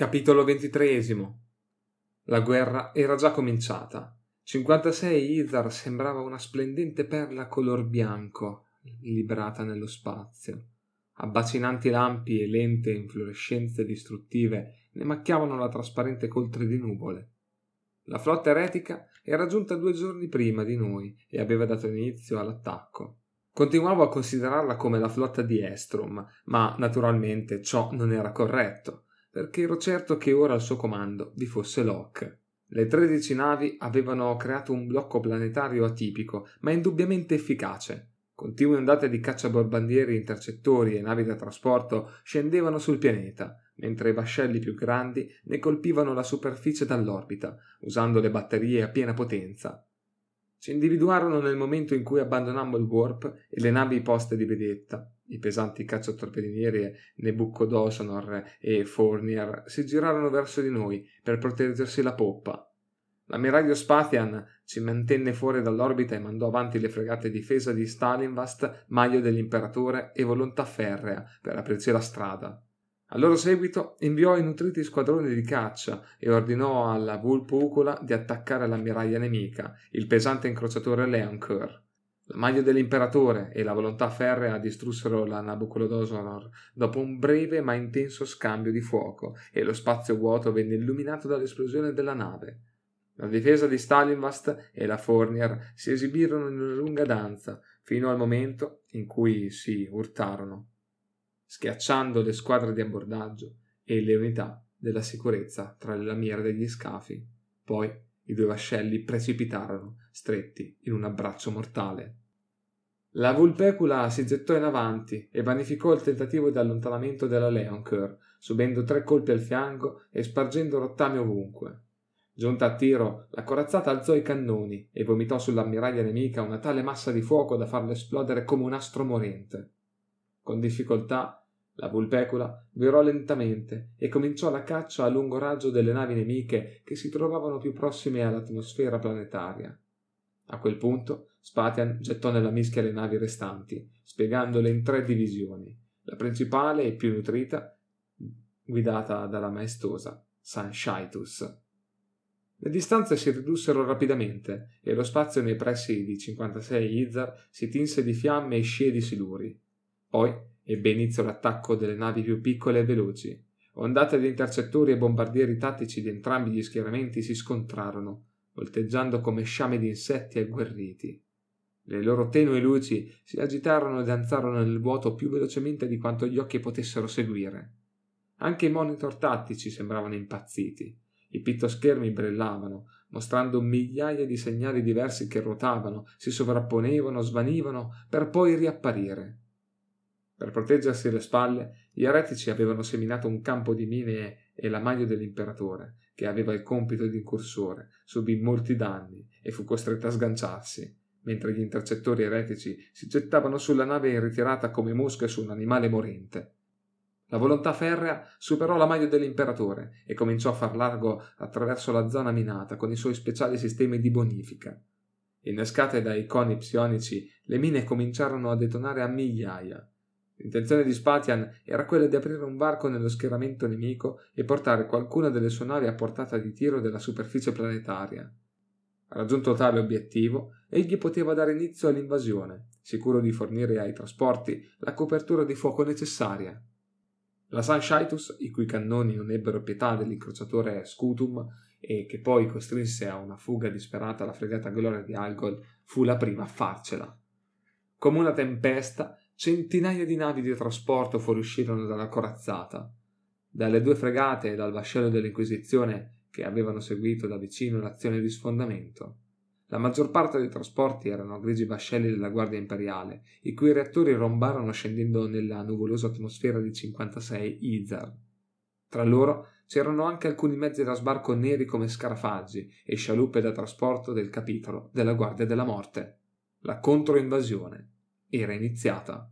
Capitolo XXIII La guerra era già cominciata. 56 Izar sembrava una splendente perla color bianco, librata nello spazio. Abbacinanti lampi e lente inflorescenze distruttive ne macchiavano la trasparente coltre di nuvole. La flotta eretica era giunta due giorni prima di noi e aveva dato inizio all'attacco. Continuavo a considerarla come la flotta di Estrum, ma naturalmente ciò non era corretto perché ero certo che ora al suo comando vi fosse Locke. Le tredici navi avevano creato un blocco planetario atipico, ma indubbiamente efficace. Continue ondate di cacciaborbandieri, intercettori e navi da trasporto scendevano sul pianeta, mentre i vascelli più grandi ne colpivano la superficie dall'orbita, usando le batterie a piena potenza. Ci individuarono nel momento in cui abbandonammo il warp e le navi poste di vedetta i pesanti cacciatorpedinieri Nebuchadnezzar e Fournier si girarono verso di noi per proteggersi la poppa. L'ammiraglio Spatian ci mantenne fuori dall'orbita e mandò avanti le fregate difesa di Stalinvast, Maglio dell'Imperatore e Volontà Ferrea per aprirci la strada. Al loro seguito inviò i nutriti squadroni di caccia e ordinò alla Vulpucola di attaccare l'ammiraglia nemica, il pesante incrociatore Leoncoeur. La maglia dell'imperatore e la volontà ferrea distrussero la Nabucodonosor dopo un breve ma intenso scambio di fuoco e lo spazio vuoto venne illuminato dall'esplosione della nave. La difesa di Stalinvast e la Fornier si esibirono in una lunga danza fino al momento in cui si urtarono, schiacciando le squadre di abbordaggio e le unità della sicurezza tra le lamiere degli scafi. Poi i due vascelli precipitarono, stretti in un abbraccio mortale. La Vulpecula si gettò in avanti e vanificò il tentativo di allontanamento della Leoncoeur, subendo tre colpi al fianco e spargendo rottami ovunque. Giunta a tiro, la corazzata alzò i cannoni e vomitò sull'ammiraglia nemica una tale massa di fuoco da farlo esplodere come un astro morente. Con difficoltà, la Vulpecula virò lentamente e cominciò la caccia a lungo raggio delle navi nemiche che si trovavano più prossime all'atmosfera planetaria. A quel punto, Spatian gettò nella mischia le navi restanti, spiegandole in tre divisioni. La principale e più nutrita, guidata dalla maestosa San Le distanze si ridussero rapidamente e lo spazio nei pressi di 56 Izar si tinse di fiamme e scie di siluri. Poi ebbe inizio l'attacco delle navi più piccole e veloci. Ondate di intercettori e bombardieri tattici di entrambi gli schieramenti si scontrarono, volteggiando come sciame di insetti agguerriti. Le loro tenue luci si agitarono e danzarono nel vuoto più velocemente di quanto gli occhi potessero seguire. Anche i monitor tattici sembravano impazziti. I pittoschermi brillavano, mostrando migliaia di segnali diversi che ruotavano, si sovrapponevano, svanivano, per poi riapparire. Per proteggersi le spalle, gli eretici avevano seminato un campo di mine e la maglia dell'imperatore, che aveva il compito di incursore, subì molti danni e fu costretto a sganciarsi mentre gli intercettori eretici si gettavano sulla nave in ritirata come mosche su un animale morente. La volontà ferrea superò la maglia dell'imperatore e cominciò a far largo attraverso la zona minata con i suoi speciali sistemi di bonifica. Innescate dai coni psionici, le mine cominciarono a detonare a migliaia. L'intenzione di Spatian era quella di aprire un varco nello schieramento nemico e portare qualcuna delle sue navi a portata di tiro della superficie planetaria. Raggiunto tale obiettivo, egli poteva dare inizio all'invasione, sicuro di fornire ai trasporti la copertura di fuoco necessaria. La Sanshaitus, i cui cannoni non ebbero pietà dell'incrociatore Scutum e che poi costrinse a una fuga disperata la fregata gloria di Algol, fu la prima a farcela. Come una tempesta, centinaia di navi di trasporto fuoriuscirono dalla corazzata. Dalle due fregate e dal vascello dell'Inquisizione che avevano seguito da vicino l'azione di sfondamento. La maggior parte dei trasporti erano grigi vascelli della Guardia Imperiale, i cui reattori rombarono scendendo nella nuvolosa atmosfera di 56 Izar. Tra loro c'erano anche alcuni mezzi da sbarco neri come scarafaggi e scialuppe da trasporto del capitolo della Guardia della Morte. La controinvasione era iniziata.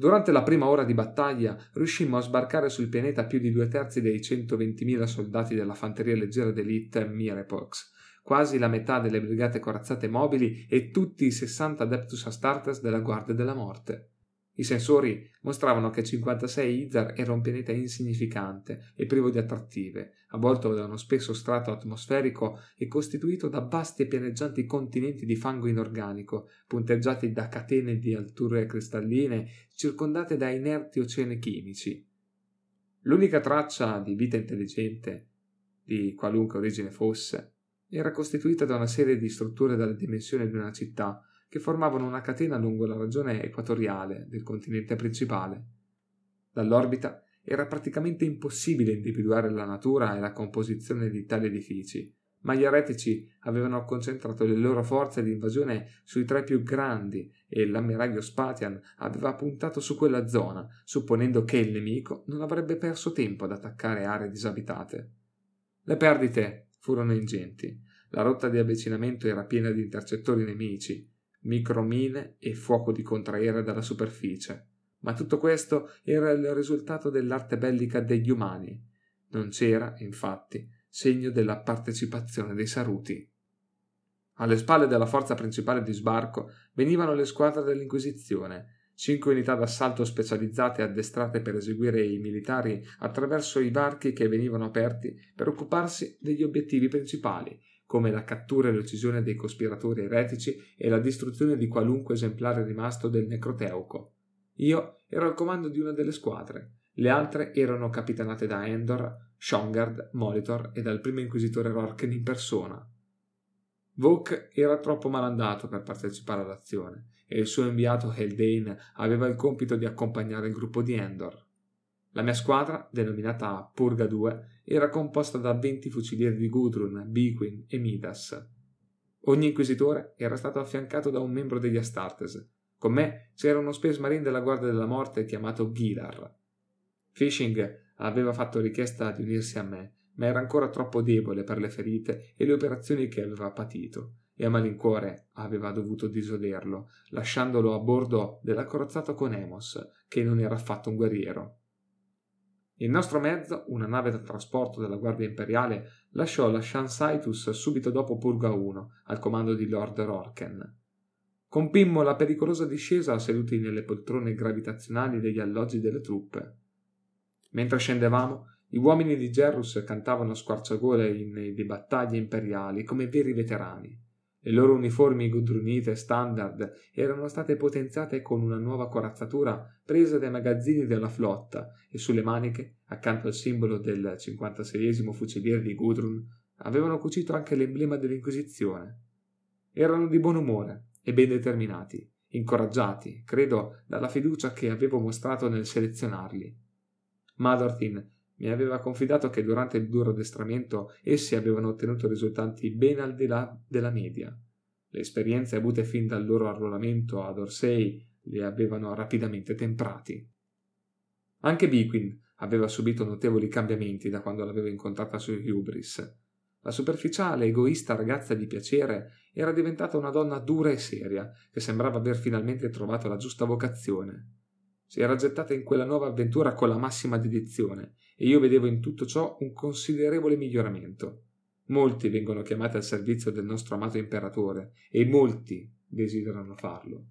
Durante la prima ora di battaglia riuscimmo a sbarcare sul pianeta più di due terzi dei 120.000 soldati della fanteria leggera d'élite Mirepox, quasi la metà delle brigate corazzate mobili e tutti i 60 Adeptus Astartes della Guardia della Morte. I sensori mostravano che 56 Izar era un pianeta insignificante e privo di attrattive, avvolto da uno spesso strato atmosferico e costituito da vasti e pianeggianti continenti di fango inorganico, punteggiati da catene di alture cristalline, circondate da inerti oceani chimici. L'unica traccia di vita intelligente, di qualunque origine fosse, era costituita da una serie di strutture dalle dimensioni di una città che formavano una catena lungo la regione equatoriale del continente principale. Dall'orbita era praticamente impossibile individuare la natura e la composizione di tali edifici, ma gli eretici avevano concentrato le loro forze di invasione sui tre più grandi e l'ammiraglio Spatian aveva puntato su quella zona, supponendo che il nemico non avrebbe perso tempo ad attaccare aree disabitate. Le perdite furono ingenti. La rotta di avvicinamento era piena di intercettori nemici, micromine e fuoco di contraere dalla superficie. Ma tutto questo era il risultato dell'arte bellica degli umani. Non c'era, infatti, segno della partecipazione dei Saruti. Alle spalle della forza principale di sbarco venivano le squadre dell'Inquisizione, cinque unità d'assalto specializzate e addestrate per eseguire i militari attraverso i varchi che venivano aperti per occuparsi degli obiettivi principali come la cattura e l'uccisione dei cospiratori eretici e la distruzione di qualunque esemplare rimasto del Necroteuco. Io ero al comando di una delle squadre, le altre erano capitanate da Endor, Shongard, Molitor e dal primo inquisitore Rorken in persona. Vogue era troppo malandato per partecipare all'azione e il suo inviato Haldane aveva il compito di accompagnare il gruppo di Endor. La mia squadra, denominata Purga 2, era composta da 20 fucilieri di Gudrun, Biquin e Midas. Ogni inquisitore era stato affiancato da un membro degli Astartes. Con me c'era uno Space Marine della Guardia della Morte chiamato Ghilar. Fishing aveva fatto richiesta di unirsi a me, ma era ancora troppo debole per le ferite e le operazioni che aveva patito, e a malincuore aveva dovuto disoderlo, lasciandolo a bordo della corazzata con Emos, che non era affatto un guerriero. Il nostro mezzo, una nave da trasporto della Guardia Imperiale, lasciò la Shansitus subito dopo Purga 1, al comando di Lord Rorken. Compimmo la pericolosa discesa seduti nelle poltrone gravitazionali degli alloggi delle truppe. Mentre scendevamo, gli uomini di Gerrus cantavano a squarciagole inni di battaglie imperiali come veri veterani. Le loro uniformi gudrunite standard erano state potenziate con una nuova corazzatura presa dai magazzini della flotta e sulle maniche, accanto al simbolo del 56 fuciliere di Gudrun, avevano cucito anche l'emblema dell'Inquisizione. Erano di buon umore e ben determinati, incoraggiati, credo, dalla fiducia che avevo mostrato nel selezionarli. Madorthin mi aveva confidato che durante il duro addestramento essi avevano ottenuto risultati ben al di là della media. Le esperienze avute fin dal loro arruolamento ad Orsay li avevano rapidamente temprati. Anche Biquin aveva subito notevoli cambiamenti da quando l'avevo incontrata su Hubris. La superficiale, egoista ragazza di piacere era diventata una donna dura e seria, che sembrava aver finalmente trovato la giusta vocazione. Si era gettata in quella nuova avventura con la massima dedizione e io vedevo in tutto ciò un considerevole miglioramento. Molti vengono chiamati al servizio del nostro amato imperatore e molti desiderano farlo.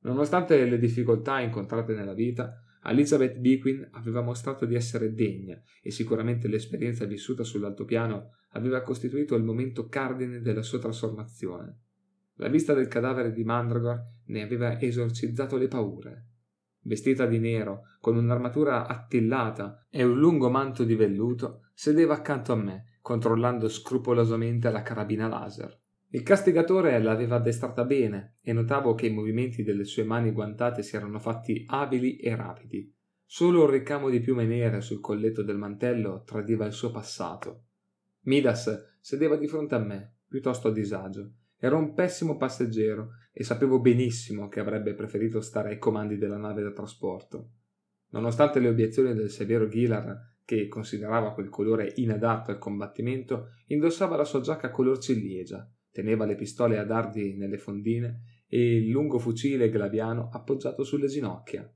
Nonostante le difficoltà incontrate nella vita, Elizabeth Bequin aveva mostrato di essere degna e sicuramente l'esperienza vissuta sull'altopiano aveva costituito il momento cardine della sua trasformazione. La vista del cadavere di Mandragor ne aveva esorcizzato le paure vestita di nero, con un'armatura attillata e un lungo manto di velluto, sedeva accanto a me, controllando scrupolosamente la carabina laser. Il castigatore l'aveva addestrata bene e notavo che i movimenti delle sue mani guantate si erano fatti abili e rapidi. Solo un ricamo di piume nere sul colletto del mantello tradiva il suo passato. Midas sedeva di fronte a me, piuttosto a disagio, Ero un pessimo passeggero e sapevo benissimo che avrebbe preferito stare ai comandi della nave da trasporto. Nonostante le obiezioni del severo Ghilar, che considerava quel colore inadatto al combattimento, indossava la sua giacca color ciliegia, teneva le pistole a dardi nelle fondine e il lungo fucile glaviano appoggiato sulle ginocchia.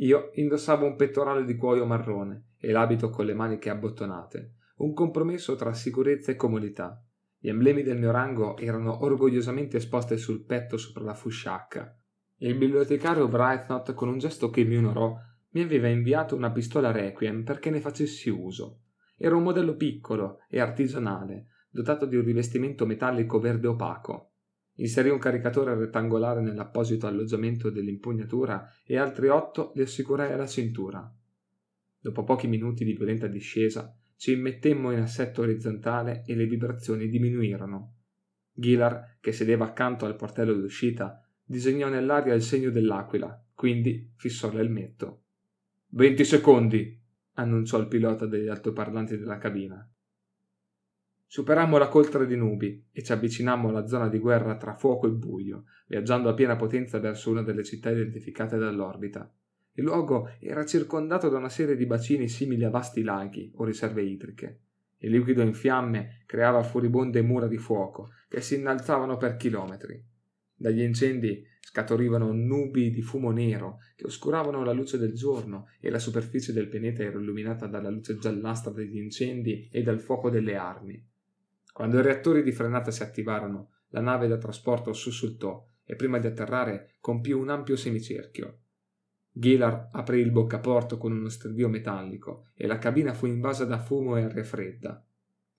Io indossavo un pettorale di cuoio marrone e l'abito con le maniche abbottonate, un compromesso tra sicurezza e comodità gli emblemi del mio rango erano orgogliosamente esposte sul petto sopra la fusciacca, e il bibliotecario Brightnot, con un gesto che mi onorò, mi aveva inviato una pistola Requiem perché ne facessi uso. Era un modello piccolo e artigianale, dotato di un rivestimento metallico verde opaco. Inserì un caricatore rettangolare nell'apposito alloggiamento dell'impugnatura e altri otto li assicurai alla cintura. Dopo pochi minuti di violenta discesa, ci immettemmo in assetto orizzontale e le vibrazioni diminuirono. Ghilar, che sedeva accanto al portello d'uscita, disegnò nell'aria il segno dell'aquila, quindi fissò l'elmetto. Venti secondi! annunciò il pilota degli altoparlanti della cabina. Superammo la coltre di nubi e ci avvicinammo alla zona di guerra tra fuoco e buio, viaggiando a piena potenza verso una delle città identificate dall'orbita. Il luogo era circondato da una serie di bacini simili a vasti laghi o riserve idriche. Il liquido in fiamme creava furibonde mura di fuoco che si innalzavano per chilometri. Dagli incendi scaturivano nubi di fumo nero che oscuravano la luce del giorno e la superficie del pianeta era illuminata dalla luce giallastra degli incendi e dal fuoco delle armi. Quando i reattori di frenata si attivarono, la nave da trasporto sussultò e prima di atterrare compì un ampio semicerchio. Ghilar aprì il boccaporto con uno stridio metallico e la cabina fu invasa da fumo e aria fredda.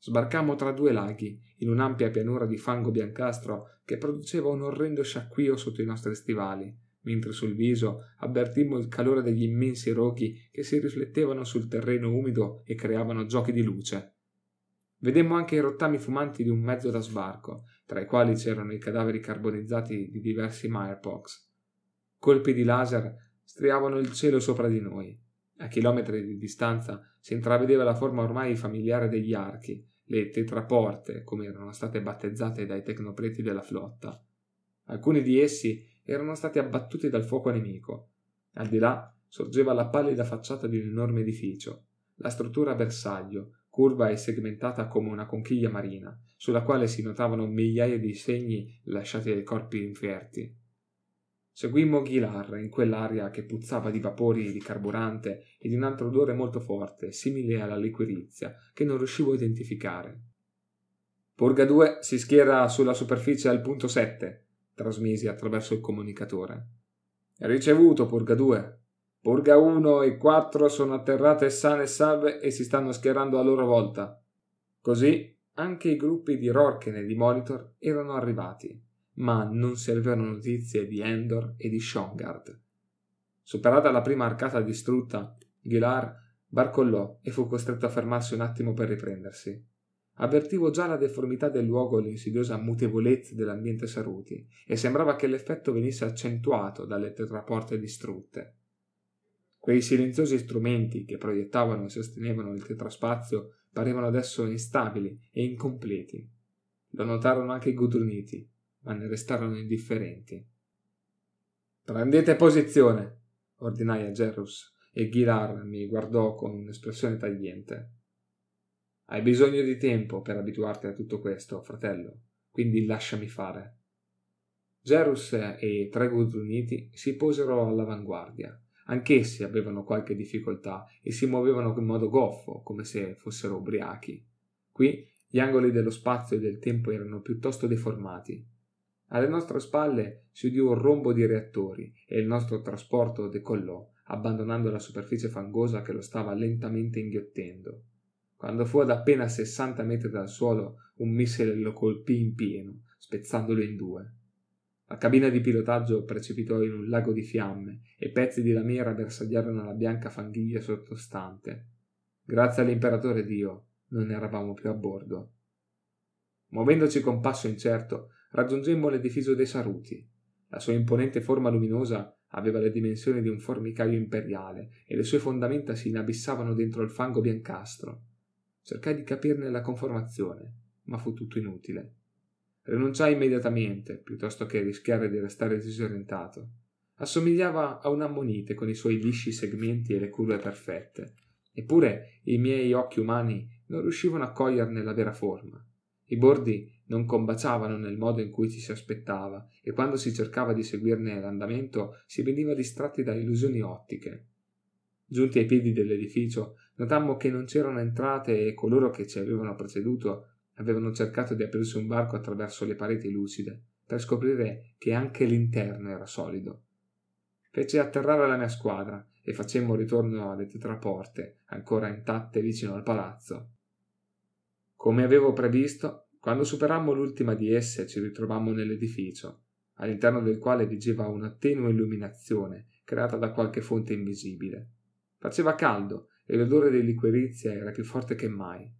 Sbarcammo tra due laghi, in un'ampia pianura di fango biancastro che produceva un orrendo sciacquio sotto i nostri stivali, mentre sul viso avvertimmo il calore degli immensi rochi che si riflettevano sul terreno umido e creavano giochi di luce. Vedemmo anche i rottami fumanti di un mezzo da sbarco, tra i quali c'erano i cadaveri carbonizzati di diversi Mirepox. Colpi di laser striavano il cielo sopra di noi. A chilometri di distanza si intravedeva la forma ormai familiare degli archi, le tetraporte, come erano state battezzate dai tecnopreti della flotta. Alcuni di essi erano stati abbattuti dal fuoco nemico. Al di là sorgeva la pallida facciata di un enorme edificio, la struttura a bersaglio, curva e segmentata come una conchiglia marina, sulla quale si notavano migliaia di segni lasciati dai corpi inferti. Seguimmo Ghilar in quell'aria che puzzava di vapori di carburante e di un altro odore molto forte, simile alla liquirizia, che non riuscivo a identificare. Purga 2 si schiera sulla superficie al punto 7, trasmisi attraverso il comunicatore. Ricevuto, Purga 2. Purga 1 e 4 sono atterrate sane e salve e si stanno schierando a loro volta. Così anche i gruppi di Rorchen e di Monitor erano arrivati ma non servono notizie di Endor e di Shongard. Superata la prima arcata distrutta, Ghilar barcollò e fu costretto a fermarsi un attimo per riprendersi. Avvertivo già la deformità del luogo e l'insidiosa mutevolezza dell'ambiente Saruti, e sembrava che l'effetto venisse accentuato dalle tetraporte distrutte. Quei silenziosi strumenti che proiettavano e sostenevano il tetraspazio parevano adesso instabili e incompleti. Lo notarono anche i gudruniti, ma ne restarono indifferenti. Prendete posizione, ordinai a Gerus, e Ghilar mi guardò con un'espressione tagliente. Hai bisogno di tempo per abituarti a tutto questo, fratello, quindi lasciami fare. Gerus e i tre gudruniti si posero all'avanguardia. Anch'essi avevano qualche difficoltà e si muovevano in modo goffo, come se fossero ubriachi. Qui gli angoli dello spazio e del tempo erano piuttosto deformati, alle nostre spalle si udì un rombo di reattori e il nostro trasporto decollò, abbandonando la superficie fangosa che lo stava lentamente inghiottendo. Quando fu ad appena 60 metri dal suolo, un missile lo colpì in pieno, spezzandolo in due. La cabina di pilotaggio precipitò in un lago di fiamme e pezzi di lamiera bersagliarono la bianca fanghiglia sottostante. Grazie all'imperatore Dio non eravamo più a bordo. Muovendoci con passo incerto, raggiungemmo l'edificio dei Saruti. La sua imponente forma luminosa aveva le dimensioni di un formicaio imperiale e le sue fondamenta si inabissavano dentro il fango biancastro. Cercai di capirne la conformazione, ma fu tutto inutile. Rinunciai immediatamente, piuttosto che rischiare di restare disorientato. Assomigliava a un'ammonite con i suoi lisci segmenti e le curve perfette, eppure i miei occhi umani non riuscivano a coglierne la vera forma. I bordi non combaciavano nel modo in cui ci si aspettava e quando si cercava di seguirne l'andamento si veniva distratti da illusioni ottiche. Giunti ai piedi dell'edificio, notammo che non c'erano entrate e coloro che ci avevano preceduto avevano cercato di aprirsi un barco attraverso le pareti lucide per scoprire che anche l'interno era solido. Fece atterrare la mia squadra e facemmo ritorno alle tetraporte, ancora intatte vicino al palazzo. Come avevo previsto, quando superammo l'ultima di esse ci ritrovammo nell'edificio, all'interno del quale vigeva una tenue illuminazione creata da qualche fonte invisibile. Faceva caldo e l'odore di liquirizia era più forte che mai.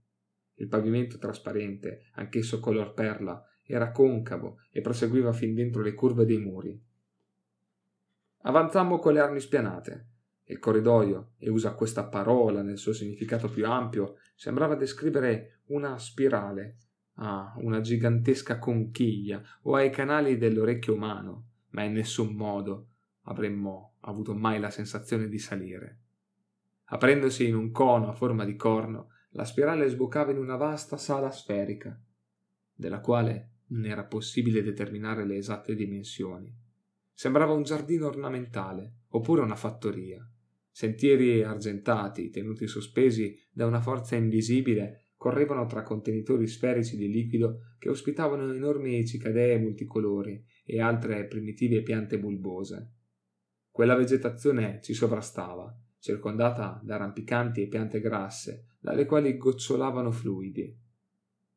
Il pavimento trasparente, anch'esso color perla, era concavo e proseguiva fin dentro le curve dei muri. Avanzammo con le armi spianate. Il corridoio, e usa questa parola nel suo significato più ampio, sembrava descrivere una spirale a una gigantesca conchiglia o ai canali dell'orecchio umano, ma in nessun modo avremmo avuto mai la sensazione di salire. Aprendosi in un cono a forma di corno, la spirale sbucava in una vasta sala sferica, della quale non era possibile determinare le esatte dimensioni. Sembrava un giardino ornamentale, oppure una fattoria. Sentieri argentati, tenuti sospesi da una forza invisibile, correvano tra contenitori sferici di liquido che ospitavano enormi cicadee multicolori e altre primitive piante bulbose. Quella vegetazione ci sovrastava, circondata da rampicanti e piante grasse, dalle quali gocciolavano fluidi.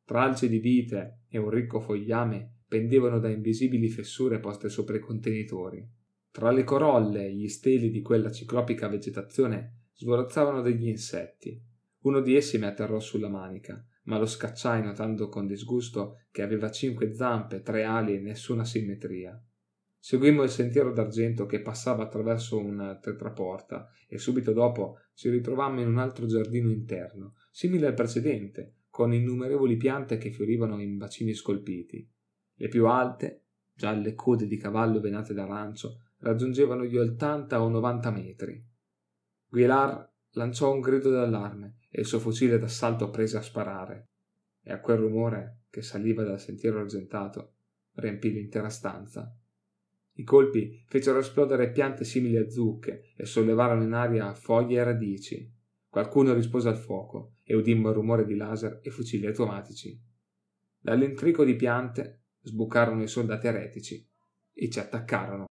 Tralci di vite e un ricco fogliame pendevano da invisibili fessure poste sopra i contenitori. Tra le corolle e gli steli di quella ciclopica vegetazione svolazzavano degli insetti. Uno di essi mi atterrò sulla manica, ma lo scacciai notando con disgusto che aveva cinque zampe, tre ali e nessuna simmetria. Seguimmo il sentiero d'argento che passava attraverso una tetraporta e subito dopo ci ritrovammo in un altro giardino interno, simile al precedente, con innumerevoli piante che fiorivano in bacini scolpiti. Le più alte gialle code di cavallo venate d'arancio raggiungevano gli 80 o 90 metri. Guilar lanciò un grido d'allarme e il suo fucile d'assalto prese a sparare, e a quel rumore che saliva dal sentiero argentato riempì l'intera stanza. I colpi fecero esplodere piante simili a zucche e sollevarono in aria foglie e radici. Qualcuno rispose al fuoco e udimmo il rumore di laser e fucili automatici. Dall'intrico di piante sbucarono i soldati eretici e ci attaccarono.